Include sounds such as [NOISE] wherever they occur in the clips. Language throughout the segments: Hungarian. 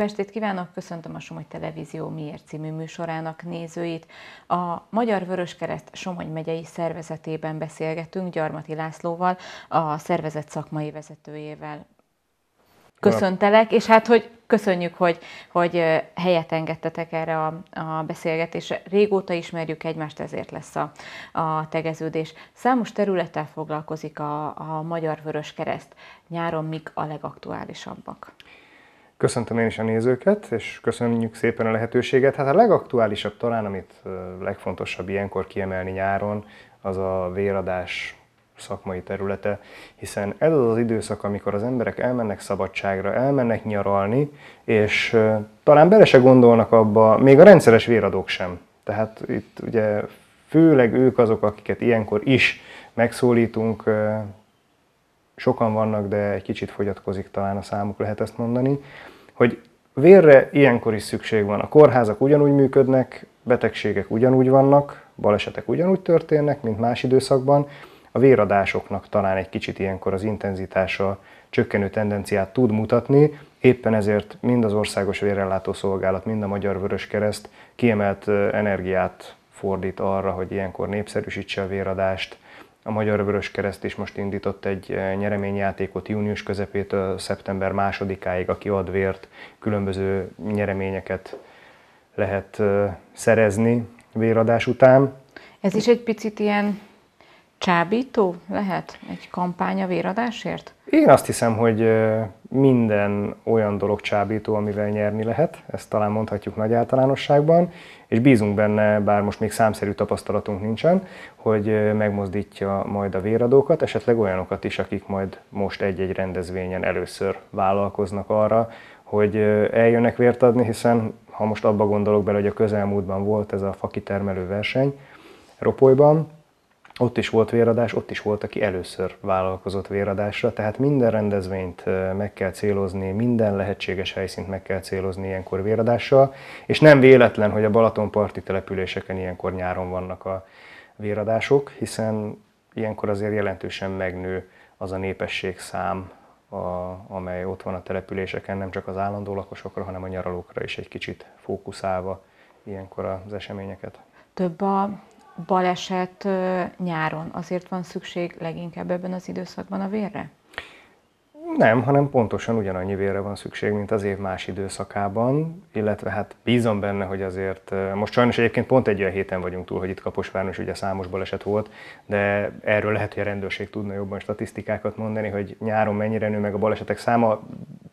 Jó estét kívánok, köszöntöm a Somogy Televízió Miért című műsorának nézőit. A Magyar Vöröskereszt Somogy megyei szervezetében beszélgetünk Gyarmati Lászlóval, a szervezet szakmai vezetőjével. Köszöntelek, és hát, hogy köszönjük, hogy, hogy helyet engedtetek erre a, a beszélgetésre. Régóta ismerjük egymást, ezért lesz a, a tegeződés. Számos területtel foglalkozik a, a Magyar Vörös Nyáron mik a legaktuálisabbak? Köszöntöm én is a nézőket, és köszönjük szépen a lehetőséget. Hát a legaktuálisabb talán, amit legfontosabb ilyenkor kiemelni nyáron, az a véradás szakmai területe, hiszen ez az az időszak, amikor az emberek elmennek szabadságra, elmennek nyaralni, és talán bele se gondolnak abba, még a rendszeres véradók sem. Tehát itt ugye főleg ők azok, akiket ilyenkor is megszólítunk, sokan vannak, de egy kicsit fogyatkozik talán a számuk, lehet ezt mondani, hogy vérre ilyenkor is szükség van. A kórházak ugyanúgy működnek, betegségek ugyanúgy vannak, balesetek ugyanúgy történnek, mint más időszakban. A véradásoknak talán egy kicsit ilyenkor az intenzitása csökkenő tendenciát tud mutatni, éppen ezért mind az Országos Vérellátó Szolgálat, mind a Magyar Vörös Kereszt kiemelt energiát fordít arra, hogy ilyenkor népszerűsítse a véradást, a Magyar Vörös Kereszt is most indított egy eh, nyereményjátékot június közepétől szeptember másodikáig, aki ad vért, különböző nyereményeket lehet eh, szerezni véradás után. Ez is egy picit ilyen csábító lehet egy kampánya véradásért? Én azt hiszem, hogy minden olyan dolog csábító, amivel nyerni lehet, ezt talán mondhatjuk nagy általánosságban, és bízunk benne, bár most még számszerű tapasztalatunk nincsen, hogy megmozdítja majd a véradókat, esetleg olyanokat is, akik majd most egy-egy rendezvényen először vállalkoznak arra, hogy eljönnek vért adni, hiszen ha most abba gondolok bele, hogy a közelmúltban volt ez a fakitermelő verseny Ropolyban, ott is volt véradás, ott is volt, aki először vállalkozott véradásra, tehát minden rendezvényt meg kell célozni, minden lehetséges helyszínt meg kell célozni ilyenkor véradással, és nem véletlen, hogy a Balatonparti településeken ilyenkor nyáron vannak a véradások, hiszen ilyenkor azért jelentősen megnő az a népesség szám, a, amely ott van a településeken, nem csak az állandó lakosokra, hanem a nyaralókra is egy kicsit fókuszálva ilyenkor az eseményeket. Több a baleset nyáron, azért van szükség leginkább ebben az időszakban a vérre? Nem, hanem pontosan ugyanannyi vérre van szükség, mint az év más időszakában, illetve hát bízom benne, hogy azért, most sajnos egyébként pont egy olyan héten vagyunk túl, hogy itt Kaposváron is ugye számos baleset volt, de erről lehet, hogy a rendőrség tudna jobban statisztikákat mondani, hogy nyáron mennyire nő meg a balesetek száma.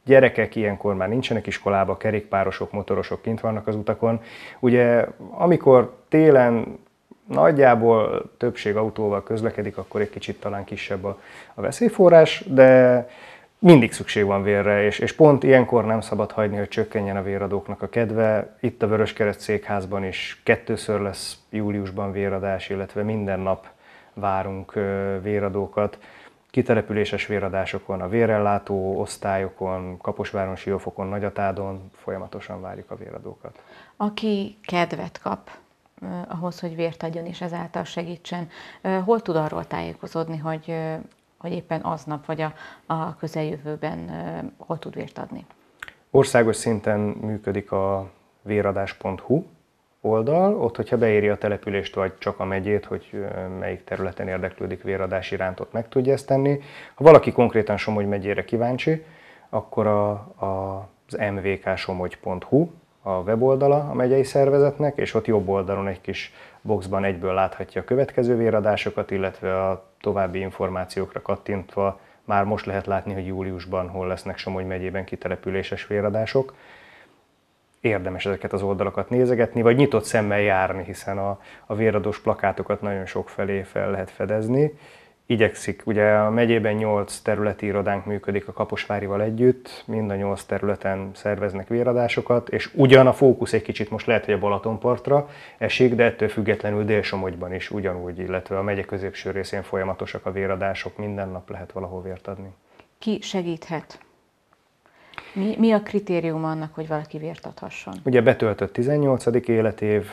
Gyerekek ilyenkor már nincsenek iskolába, kerékpárosok, motorosok kint vannak az utakon. Ugye amikor télen nagyjából többség autóval közlekedik, akkor egy kicsit talán kisebb a, a veszélyforrás, de mindig szükség van vérre, és, és pont ilyenkor nem szabad hagyni, hogy csökkenjen a véradóknak a kedve. Itt a Vöröskereszt székházban is kettőször lesz júliusban véradás, illetve minden nap várunk véradókat. Kitelepüléses véradásokon, a vérellátó osztályokon, Kaposváron, Siófokon, Nagyatádon folyamatosan várjuk a véradókat. Aki kedvet kap ahhoz, hogy vért adjon és ezáltal segítsen. Hol tud arról tájékozódni, hogy, hogy éppen aznap vagy a, a közeljövőben hol tud vért adni? Országos szinten működik a véradás.hu oldal, ott, hogyha beéri a települést vagy csak a megyét, hogy melyik területen érdeklődik véradás iránt, ott meg tudja ezt tenni. Ha valaki konkrétan Somogy megyére kíváncsi, akkor a, a, az mvksomogy.hu a weboldala a megyei szervezetnek, és ott jobb oldalon egy kis boxban egyből láthatja a következő véradásokat, illetve a további információkra kattintva már most lehet látni, hogy júliusban hol lesznek Somogy megyében kitelepüléses véradások. Érdemes ezeket az oldalakat nézegetni, vagy nyitott szemmel járni, hiszen a, a véradós plakátokat nagyon sok felé fel lehet fedezni igyekszik. Ugye a megyében 8 területi irodánk működik a Kaposvárival együtt, mind a 8 területen szerveznek véradásokat, és ugyan a fókusz egy kicsit most lehet, hogy a Balatonpartra esik, de ettől függetlenül Délsomogyban is ugyanúgy, illetve a megye középső részén folyamatosak a véradások, minden nap lehet valahol vért adni. Ki segíthet? Mi, mi a kritérium annak, hogy valaki vért adhasson? Ugye betöltött 18. életév,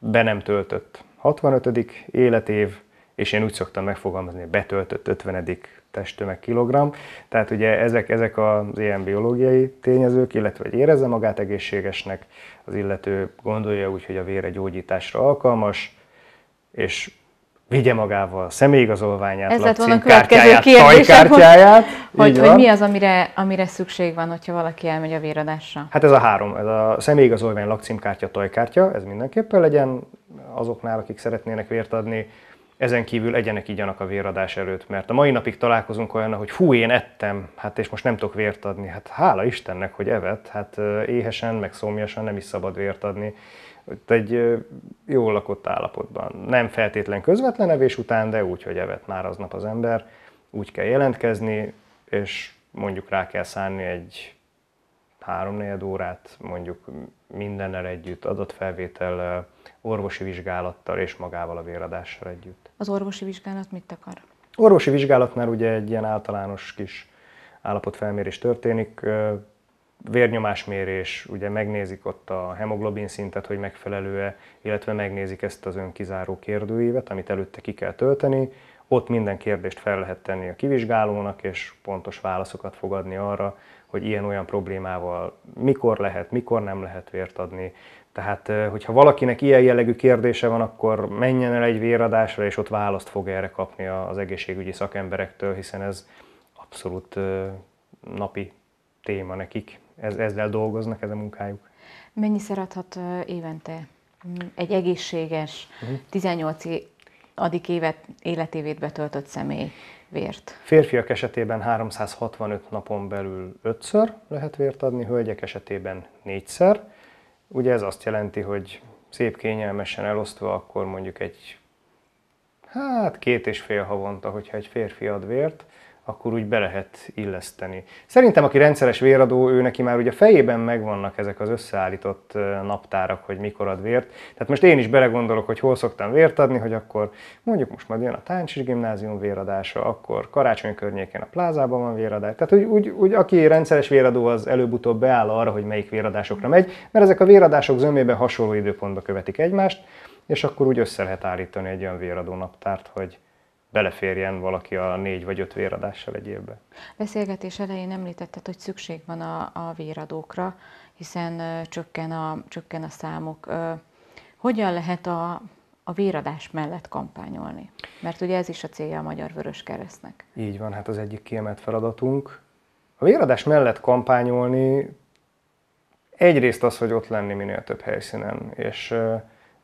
be nem töltött 65. életév, és én úgy szoktam megfogalmazni, hogy betöltött 50. testtömeg kilogramm. Tehát ugye ezek, ezek az ilyen biológiai tényezők, illetve hogy érezze magát egészségesnek, az illető gondolja úgy, hogy a vére gyógyításra alkalmas, és vigye magával a személyigazolványát, Ez lett volna a következő kérdésem, [LAUGHS] hogy, hogy, hogy, mi az, amire, amire szükség van, hogyha valaki elmegy a véradásra? Hát ez a három, ez a személyigazolvány, lakcímkártya, tajkártya, ez mindenképpen legyen azoknál, akik szeretnének vért adni, ezen kívül egyenek igyanak a véradás előtt, mert a mai napig találkozunk olyan, hogy hú, én ettem, hát és most nem tudok vért adni. Hát hála Istennek, hogy evett, hát éhesen, meg szomjasan nem is szabad vért adni. Itt egy jól lakott állapotban. Nem feltétlen közvetlen evés után, de úgy, hogy evett már aznap az ember. Úgy kell jelentkezni, és mondjuk rá kell szánni egy három órát, mondjuk mindennel együtt, felvétel orvosi vizsgálattal és magával a véradással együtt. Az orvosi vizsgálat mit akar? Orvosi vizsgálatnál ugye egy ilyen általános kis állapotfelmérés történik, vérnyomásmérés, ugye megnézik ott a hemoglobin szintet, hogy megfelelő-e, illetve megnézik ezt az önkizáró kérdőívet, amit előtte ki kell tölteni. Ott minden kérdést fel lehet tenni a kivizsgálónak, és pontos válaszokat fogadni arra, hogy ilyen-olyan problémával mikor lehet, mikor nem lehet vért adni, tehát, hogyha valakinek ilyen jellegű kérdése van, akkor menjen el egy véradásra, és ott választ fog erre kapni az egészségügyi szakemberektől, hiszen ez abszolút napi téma nekik. Ez, ezzel dolgoznak, ez a munkájuk. Mennyi adhat évente egy egészséges, 18 mhm. Adik évet, életévét betöltött személy vért? Férfiak esetében 365 napon belül 5-ször lehet vért adni, hölgyek esetében 4-szer Ugye ez azt jelenti, hogy szép kényelmesen elosztva, akkor mondjuk egy, hát két és fél havonta, hogyha egy férfi ad vért, akkor úgy be lehet illeszteni. Szerintem, aki rendszeres véradó, ő neki már ugye fejében megvannak ezek az összeállított naptárak, hogy mikor ad vért. Tehát most én is belegondolok, hogy hol szoktam vért adni, hogy akkor mondjuk most majd jön a Táncsis Gimnázium véradása, akkor karácsony környékén a plázában van véradás. Tehát úgy, úgy, úgy aki rendszeres véradó, az előbb-utóbb beáll arra, hogy melyik véradásokra megy, mert ezek a véradások zömében hasonló időpontba követik egymást, és akkor úgy össze lehet állítani egy olyan véradó naptárt, hogy beleférjen valaki a négy vagy öt véradással egy évbe. Beszélgetés elején említetted, hogy szükség van a, a véradókra, hiszen csökken a, csökken a számok. Hogyan lehet a, a véradás mellett kampányolni? Mert ugye ez is a célja a Magyar Vörös Keresztnek. Így van, hát az egyik kiemelt feladatunk. A véradás mellett kampányolni egyrészt az, hogy ott lenni minél több helyszínen, és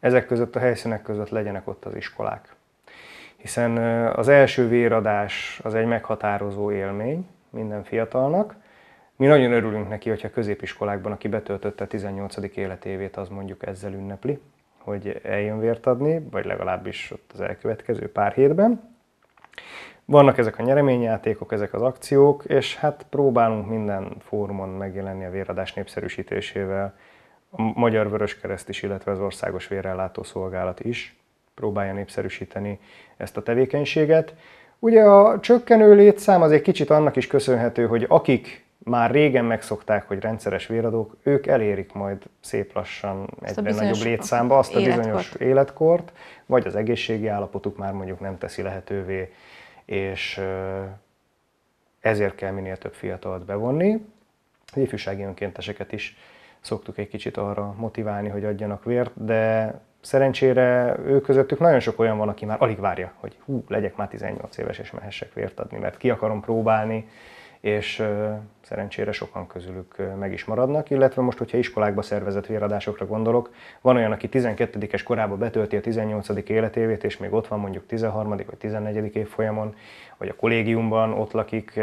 ezek között a helyszínek között legyenek ott az iskolák hiszen az első véradás az egy meghatározó élmény minden fiatalnak. Mi nagyon örülünk neki, hogyha középiskolákban, aki betöltötte 18. életévét, az mondjuk ezzel ünnepli, hogy eljön vért adni, vagy legalábbis ott az elkövetkező pár hétben. Vannak ezek a nyereményjátékok, ezek az akciók, és hát próbálunk minden fórumon megjelenni a véradás népszerűsítésével, a Magyar Vöröskereszt is, illetve az Országos Vérellátó Szolgálat is próbálja népszerűsíteni ezt a tevékenységet. Ugye a csökkenő létszám az egy kicsit annak is köszönhető, hogy akik már régen megszokták, hogy rendszeres véradók, ők elérik majd szép lassan azt egyre nagyobb létszámba azt a életkort. bizonyos életkort, vagy az egészségi állapotuk már mondjuk nem teszi lehetővé, és ezért kell minél több fiatalt bevonni. Az ifjúsági önkénteseket is szoktuk egy kicsit arra motiválni, hogy adjanak vért, de szerencsére ő közöttük nagyon sok olyan van, aki már alig várja, hogy hú, legyek már 18 éves és mehessek vért adni, mert ki akarom próbálni, és szerencsére sokan közülük meg is maradnak, illetve most, hogyha iskolákba szervezett véradásokra gondolok, van olyan, aki 12-es korában betölti a 18. életévét, és még ott van mondjuk 13. vagy 14. évfolyamon, vagy a kollégiumban ott lakik,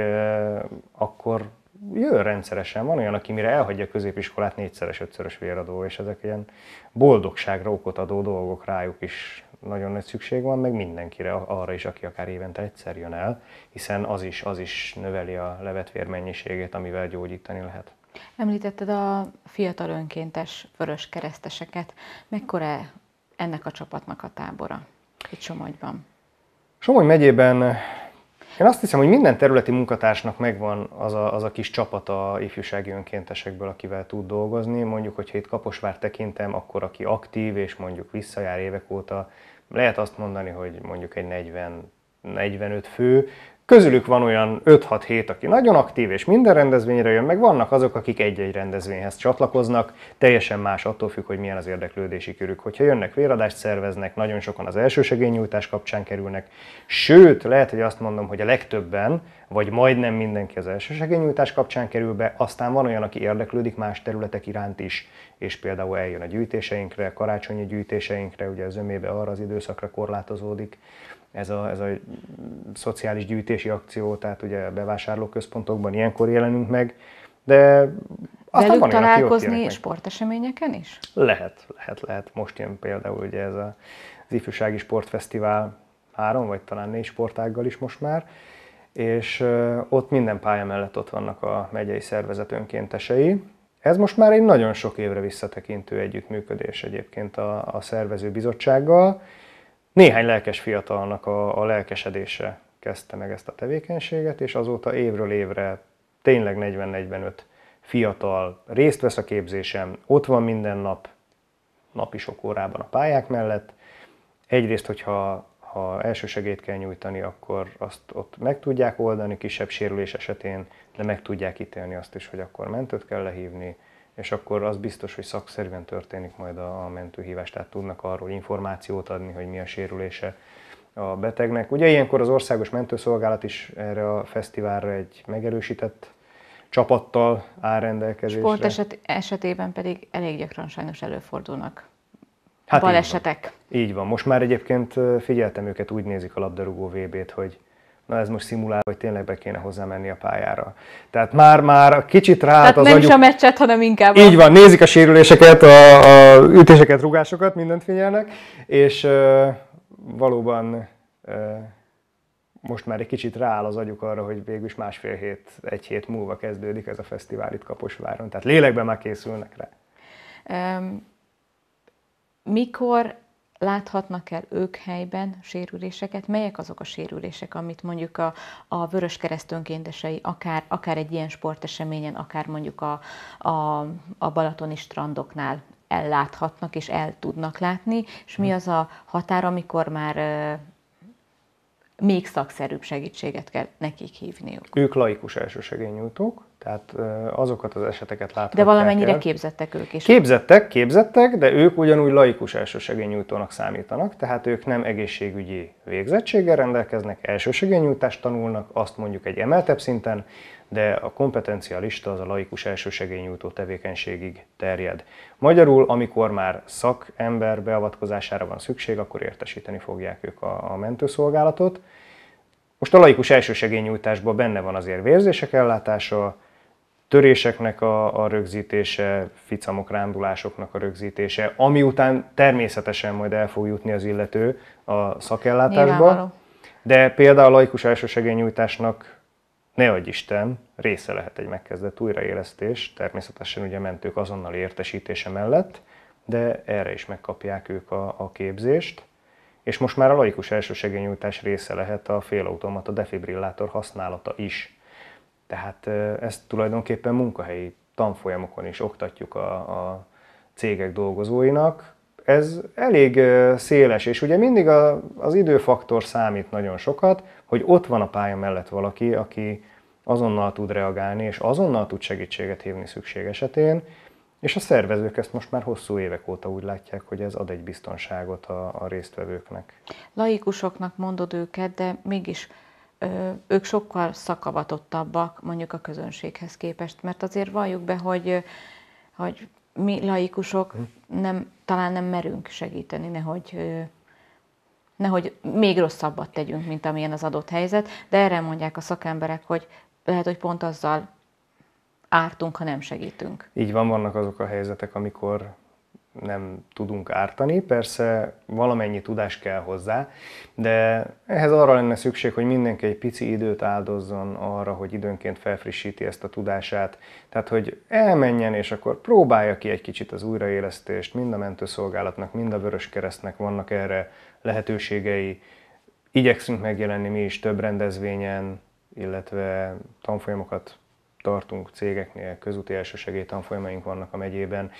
akkor jön rendszeresen. Van olyan, aki mire elhagyja a középiskolát, négyszeres, ötszörös véradó, és ezek ilyen boldogságra okot adó dolgok rájuk is nagyon nagy szükség van, meg mindenkire, arra is, aki akár évente egyszer jön el, hiszen az is, az is növeli a levetvér mennyiségét, amivel gyógyítani lehet. Említetted a fiatal önkéntes vörös kereszteseket. Mekkora ennek a csapatnak a tábora itt Somogyban? Somogy megyében én azt hiszem, hogy minden területi munkatársnak megvan az a, az a kis csapata ifjúsági önkéntesekből, akivel tud dolgozni. Mondjuk, hogyha itt Kaposvár tekintem, akkor aki aktív és mondjuk visszajár évek óta, lehet azt mondani, hogy mondjuk egy 40 45 fő, Közülük van olyan 5-6-7, aki nagyon aktív és minden rendezvényre jön, meg vannak azok, akik egy-egy rendezvényhez csatlakoznak, teljesen más attól függ, hogy milyen az érdeklődési körük. Hogyha jönnek véradást szerveznek, nagyon sokan az elsősegélynyújtás kapcsán kerülnek, sőt, lehet, hogy azt mondom, hogy a legtöbben, vagy majdnem mindenki az elsősegélynyújtás kapcsán kerül be, aztán van olyan, aki érdeklődik más területek iránt is, és például eljön a gyűjtéseinkre, karácsonyi gyűjtéseinkre, ugye az ömébe arra az időszakra korlátozódik, ez a, ez a szociális gyűjtési akció, tehát ugye a bevásárlóközpontokban ilyenkor jelenünk meg, de aztán van találkozni olyan, sporteseményeken is? Lehet, lehet, lehet. Most jön például ugye ez a, az ifjúsági sportfesztivál három, vagy talán négy sportággal is most már, és ott minden pálya mellett ott vannak a megyei szervezet önkéntesei. Ez most már egy nagyon sok évre visszatekintő együttműködés egyébként a, a szervező bizottsággal, néhány lelkes fiatalnak a, a lelkesedése kezdte meg ezt a tevékenységet, és azóta évről évre tényleg 40-45 fiatal részt vesz a képzésem, ott van minden nap, napi sok órában a pályák mellett. Egyrészt, hogyha ha elsősegélyt kell nyújtani, akkor azt ott meg tudják oldani kisebb sérülés esetén, de meg tudják ítélni azt is, hogy akkor mentőt kell lehívni, és akkor az biztos, hogy szakszerűen történik majd a, a mentőhívás, tehát tudnak arról információt adni, hogy mi a sérülése a betegnek. Ugye ilyenkor az Országos Mentőszolgálat is erre a fesztiválra egy megerősített csapattal áll rendelkezésre. Sport eset, esetében pedig elég gyakran sajnos előfordulnak hát balesetek. Így van. így van. Most már egyébként figyeltem őket, úgy nézik a labdarúgó VB-t, hogy na ez most szimulál, hogy tényleg be kéne hozzá menni a pályára. Tehát már-már kicsit rá Tehát hát az nem agyuk... is a meccset, hanem inkább... Így van, nézik a sérüléseket, a, a ütéseket, rugásokat, mindent figyelnek, és ö, valóban ö, most már egy kicsit rááll az agyuk arra, hogy végül is másfél hét, egy hét múlva kezdődik ez a fesztivál itt Kaposváron. Tehát lélekben már készülnek rá. Um, mikor láthatnak el ők helyben sérüléseket, melyek azok a sérülések, amit mondjuk a, a Vörös Kereszt önkéntesei akár, akár egy ilyen sporteseményen, akár mondjuk a, a, a balatoni strandoknál elláthatnak és el tudnak látni, és mi hm. az a határ, amikor már még szakszerűbb segítséget kell nekik hívniuk. Ők laikus elsősegényújtók, tehát azokat az eseteket látják. De valamennyire el. képzettek ők is. Képzettek, képzettek, de ők ugyanúgy laikus elsősegényújtónak számítanak, tehát ők nem egészségügyi végzettséggel rendelkeznek, elsősegényújtást tanulnak, azt mondjuk egy emeltebb szinten, de a kompetencia lista az a laikus elsősegélynyújtó tevékenységig terjed. Magyarul, amikor már szakember beavatkozására van szükség, akkor értesíteni fogják ők a, a mentőszolgálatot. Most a laikus elsősegélynyújtásban benne van azért vérzések ellátása, töréseknek a, a rögzítése, ficamok, rándulásoknak a rögzítése, ami után természetesen majd el fog jutni az illető a szakellátásba. De például a laikus elsősegélynyújtásnak Nehogy Isten, része lehet egy megkezdett újraélesztés, természetesen ugye mentők azonnali értesítése mellett, de erre is megkapják ők a, a képzést, és most már a laikus elsősegélynyújtás része lehet a félautomata defibrillátor használata is. Tehát ezt tulajdonképpen munkahelyi tanfolyamokon is oktatjuk a, a cégek dolgozóinak. Ez elég széles, és ugye mindig a, az időfaktor számít nagyon sokat, hogy ott van a pálya mellett valaki, aki azonnal tud reagálni, és azonnal tud segítséget hívni szükség esetén, és a szervezők ezt most már hosszú évek óta úgy látják, hogy ez ad egy biztonságot a, a résztvevőknek. Laikusoknak mondod őket, de mégis ö, ők sokkal szakavatottabbak mondjuk a közönséghez képest, mert azért valljuk be, hogy, hogy mi laikusok hm. nem, talán nem merünk segíteni, nehogy nehogy még rosszabbat tegyünk, mint amilyen az adott helyzet, de erre mondják a szakemberek, hogy lehet, hogy pont azzal ártunk, ha nem segítünk. Így van, vannak azok a helyzetek, amikor nem tudunk ártani. Persze valamennyi tudás kell hozzá, de ehhez arra lenne szükség, hogy mindenki egy pici időt áldozzon arra, hogy időnként felfrissíti ezt a tudását. Tehát, hogy elmenjen, és akkor próbálja ki egy kicsit az újraélesztést. Mind a mentőszolgálatnak, mind a Vörös Keresztnek vannak erre lehetőségei. Igyekszünk megjelenni mi is több rendezvényen, illetve tanfolyamokat tartunk cégeknél, közúti elsősegély tanfolyamaink vannak a megyében.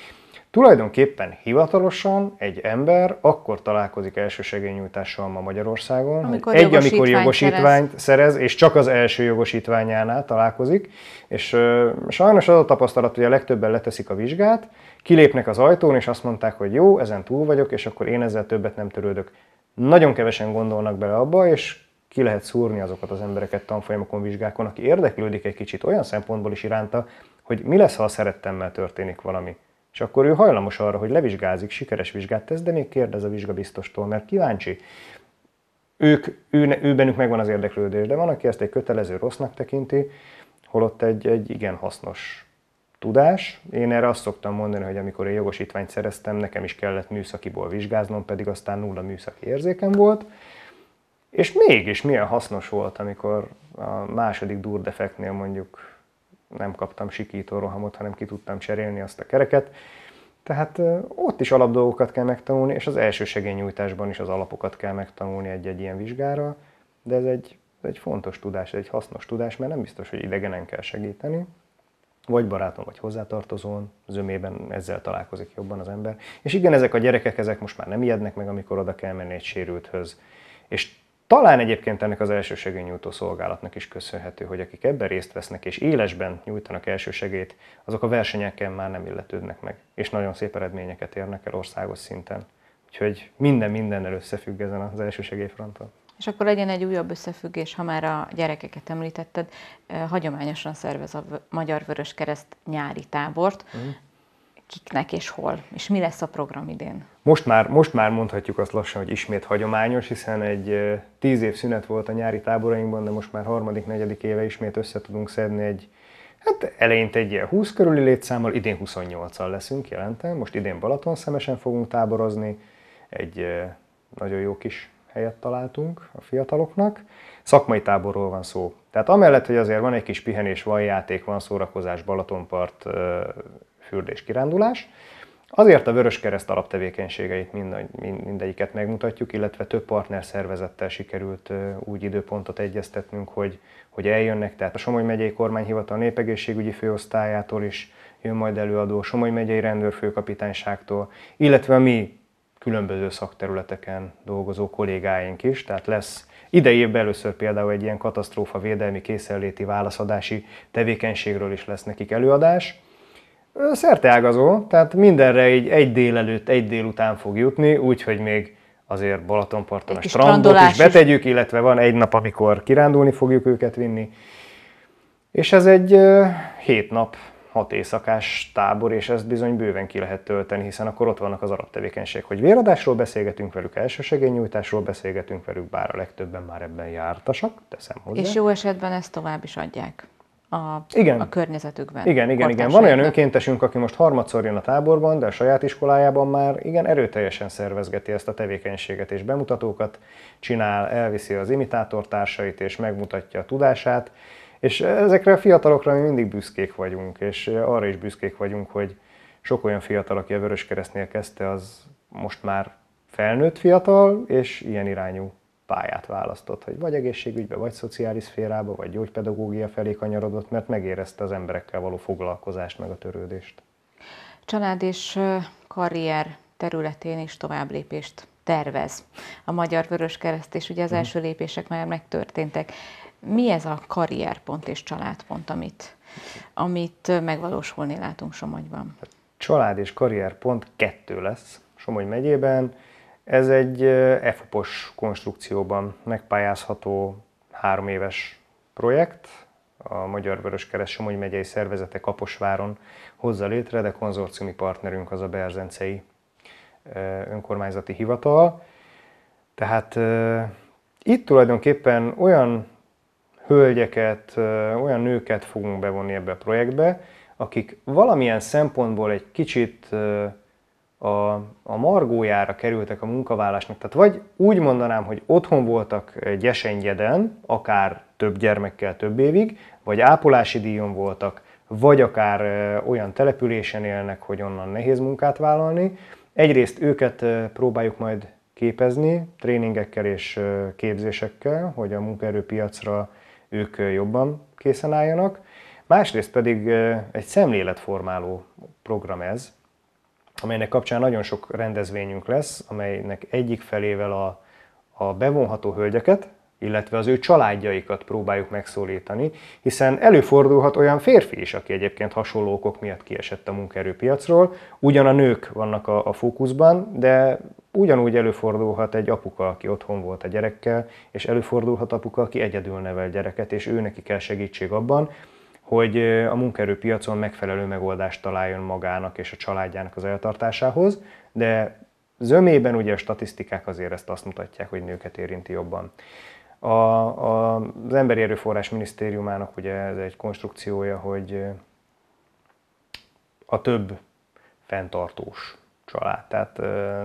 Tulajdonképpen hivatalosan egy ember akkor találkozik elsősegélynyújtással ma Magyarországon, amikor egy, jogosítványt amikor jogosítványt szerez. szerez, és csak az első jogosítványánál találkozik, és ö, sajnos az a tapasztalat, hogy a legtöbben leteszik a vizsgát, kilépnek az ajtón, és azt mondták, hogy jó, ezen túl vagyok, és akkor én ezzel többet nem törődök. Nagyon kevesen gondolnak bele abba, és ki lehet szúrni azokat az embereket tanfolyamokon, vizsgákon, aki érdeklődik egy kicsit olyan szempontból is iránta, hogy mi lesz, ha a szerettemmel történik valami. És akkor ő hajlamos arra, hogy levizsgázik, sikeres vizsgát tesz, de még kérdez a vizsgabiztostól, mert kíváncsi. Ők, ő, ő bennük megvan az érdeklődés, de van, aki ezt egy kötelező rossznak tekinti, holott egy, egy igen hasznos tudás. Én erre azt szoktam mondani, hogy amikor én jogosítványt szereztem, nekem is kellett műszakiból vizsgáznom, pedig aztán nulla műszaki érzéken volt. És mégis milyen hasznos volt, amikor a második durdefektnél mondjuk nem kaptam sikító rohamot, hanem ki tudtam cserélni azt a kereket. Tehát ott is alapdolgokat kell megtanulni, és az első segélynyújtásban is az alapokat kell megtanulni egy-egy ilyen vizsgára, de ez egy, ez egy fontos tudás, ez egy hasznos tudás, mert nem biztos, hogy idegenen kell segíteni, vagy barátom, vagy hozzátartozón, zömében ezzel találkozik jobban az ember. És igen, ezek a gyerekek, ezek most már nem ijednek meg, amikor oda kell menni egy sérülthöz. És talán egyébként ennek az nyújtó szolgálatnak is köszönhető, hogy akik ebben részt vesznek és élesben nyújtanak elsősegét, azok a versenyeken már nem illetődnek meg, és nagyon szép eredményeket érnek el országos szinten. Úgyhogy minden mindennel összefügg ezen az fronton. És akkor legyen egy újabb összefüggés, ha már a gyerekeket említetted, hagyományosan szervez a Magyar Vörös Kereszt nyári tábort. Mhm. Kiknek és hol? És mi lesz a program idén? Most már, most már mondhatjuk azt lassan, hogy ismét hagyományos, hiszen egy tíz év szünet volt a nyári táborainkban, de most már harmadik, negyedik éve ismét össze tudunk szedni egy, hát eleinte egy ilyen 20 körüli létszámmal, idén 28-al leszünk, jelentem. Most idén Balaton szemesen fogunk táborozni, egy nagyon jó kis helyet találtunk a fiataloknak. Szakmai táborról van szó. Tehát amellett, hogy azért van egy kis pihenés, van játék, van szórakozás, Balatonpart, fürdés, kirándulás, Azért a Vöröskereszt alaptevékenységeit mind, mindegyiket megmutatjuk, illetve több partner szervezettel sikerült úgy időpontot egyeztetnünk, hogy, hogy eljönnek. Tehát a Somogy megyei kormányhivatal népegészségügyi főosztályától is jön majd előadó, Somogy megyei rendőrfőkapitányságtól, illetve a mi különböző szakterületeken dolgozó kollégáink is, tehát lesz idei először például egy ilyen katasztrófa védelmi készenléti válaszadási tevékenységről is lesz nekik előadás. Szerteágazó, tehát mindenre így egy délelőtt, egy délután fog jutni, úgyhogy még azért Balatonparton egy a strandot is betegyük, illetve van egy nap, amikor kirándulni fogjuk őket vinni. És ez egy hét nap hat éjszakás tábor, és ezt bizony bőven ki lehet tölteni, hiszen akkor ott vannak az alaptevékenység, hogy véradásról beszélgetünk velük, segélynyújtásról beszélgetünk velük, bár a legtöbben már ebben jártasak, teszem hozzá. És jó esetben ezt tovább is adják a, igen. a környezetükben. Igen, igen, igen. Van olyan önkéntesünk, aki most harmadszor jön a táborban, de a saját iskolájában már igen erőteljesen szervezgeti ezt a tevékenységet, és bemutatókat csinál, elviszi az imitátor társait, és megmutatja a tudását. És ezekre a fiatalokra mi mindig büszkék vagyunk, és arra is büszkék vagyunk, hogy sok olyan fiatal, aki a Vöröskeresztnél kezdte, az most már felnőtt fiatal, és ilyen irányú pályát választott, hogy vagy egészségügybe, vagy szociális szférába, vagy gyógypedagógia felé kanyarodott, mert megérezte az emberekkel való foglalkozást, meg a törődést. Család és karrier területén is tovább lépést tervez a Magyar Vörös Kereszt, és ugye az mhm. első lépések már megtörténtek mi ez a karrierpont és családpont, amit, amit megvalósulni látunk Somogyban? A család és karrierpont kettő lesz Somogy megyében. Ez egy EFOPOS konstrukcióban megpályázható három éves projekt, a Magyar Vöröskeres Somogy megyei szervezete Kaposváron hozza létre, de konzorciumi partnerünk az a Berzencei önkormányzati hivatal. Tehát itt tulajdonképpen olyan hölgyeket, olyan nőket fogunk bevonni ebbe a projektbe, akik valamilyen szempontból egy kicsit a, a margójára kerültek a munkavállásnak. Tehát vagy úgy mondanám, hogy otthon voltak gyesengyeden, akár több gyermekkel több évig, vagy ápolási díjon voltak, vagy akár olyan településen élnek, hogy onnan nehéz munkát vállalni. Egyrészt őket próbáljuk majd képezni tréningekkel és képzésekkel, hogy a munkaerőpiacra ők jobban készen álljanak. Másrészt pedig egy szemléletformáló program ez, amelynek kapcsán nagyon sok rendezvényünk lesz, amelynek egyik felével a, a bevonható hölgyeket, illetve az ő családjaikat próbáljuk megszólítani, hiszen előfordulhat olyan férfi is, aki egyébként hasonló okok miatt kiesett a munkaerőpiacról, ugyan a nők vannak a, a fókuszban, de ugyanúgy előfordulhat egy apuka, aki otthon volt a gyerekkel, és előfordulhat apuka, aki egyedül nevel gyereket, és ő neki kell segítség abban, hogy a munkaerőpiacon megfelelő megoldást találjon magának és a családjának az eltartásához, de zömében ugye a statisztikák azért ezt azt mutatják, hogy nőket érinti jobban. A, a, az Emberi Erőforrás Minisztériumának ugye ez egy konstrukciója, hogy a több fenntartós család. Tehát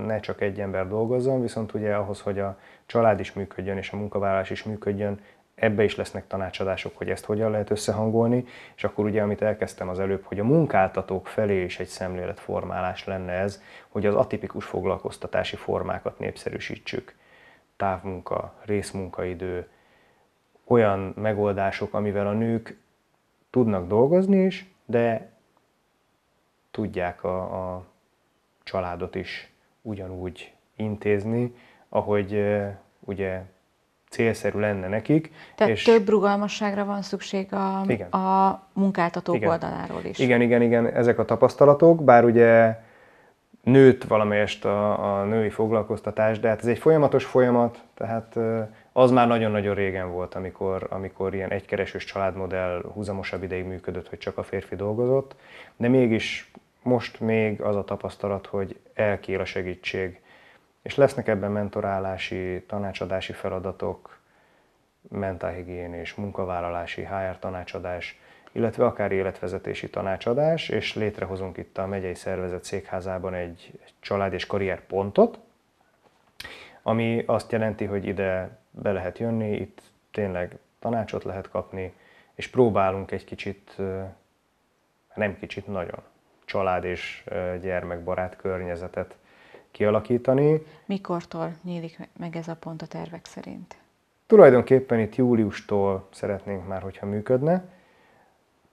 ne csak egy ember dolgozzon, viszont ugye ahhoz, hogy a család is működjön és a munkavállalás is működjön, ebbe is lesznek tanácsadások, hogy ezt hogyan lehet összehangolni, és akkor ugye, amit elkezdtem az előbb, hogy a munkáltatók felé is egy szemléletformálás lenne ez, hogy az atipikus foglalkoztatási formákat népszerűsítsük távmunka, részmunkaidő, olyan megoldások, amivel a nők tudnak dolgozni is, de tudják a, a családot is ugyanúgy intézni, ahogy e, ugye célszerű lenne nekik. Tehát és több rugalmasságra van szükség a, a munkáltatók igen. oldaláról is. Igen, igen, igen, ezek a tapasztalatok, bár ugye nőtt valamelyest a, a női foglalkoztatás, de hát ez egy folyamatos folyamat, tehát az már nagyon-nagyon régen volt, amikor, amikor ilyen egykeresős családmodell húzamosabb ideig működött, hogy csak a férfi dolgozott, de mégis most még az a tapasztalat, hogy elkér a segítség, és lesznek ebben mentorálási, tanácsadási feladatok, mentálhigiénés, munkavállalási, HR tanácsadás, illetve akár életvezetési tanácsadás, és létrehozunk itt a megyei szervezet székházában egy, család és karrier pontot, ami azt jelenti, hogy ide be lehet jönni, itt tényleg tanácsot lehet kapni, és próbálunk egy kicsit, nem kicsit, nagyon család és gyermekbarát környezetet kialakítani. Mikortól nyílik meg ez a pont a tervek szerint? Tulajdonképpen itt júliustól szeretnénk már, hogyha működne,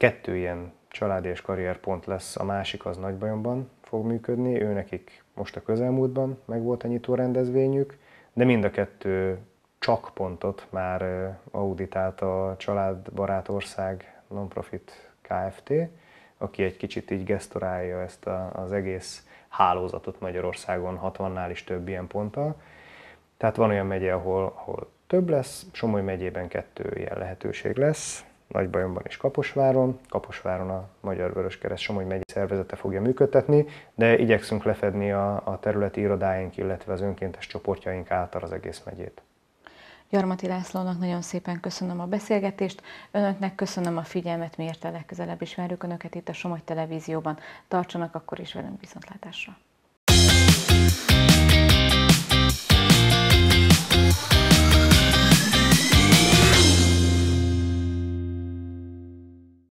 kettő ilyen család és karrierpont lesz, a másik az Nagybajonban fog működni, ő nekik most a közelmúltban meg volt a nyitó rendezvényük, de mind a kettő csak pontot már auditált a Családbarát Ország Nonprofit Kft., aki egy kicsit így gesztorálja ezt a, az egész hálózatot Magyarországon 60-nál is több ilyen ponttal. Tehát van olyan megye, ahol, ahol több lesz, Somoly megyében kettő ilyen lehetőség lesz, Nagybajomban és Kaposváron. Kaposváron a Magyar Vöröskereszt Somogy megyi szervezete fogja működtetni, de igyekszünk lefedni a, a területi irodáink, illetve az önkéntes csoportjaink által az egész megyét. Jarmati Lászlónak nagyon szépen köszönöm a beszélgetést, önöknek köszönöm a figyelmet, miért legközelebb is várjuk önöket itt a Somogy Televízióban. Tartsanak akkor is velünk viszontlátásra!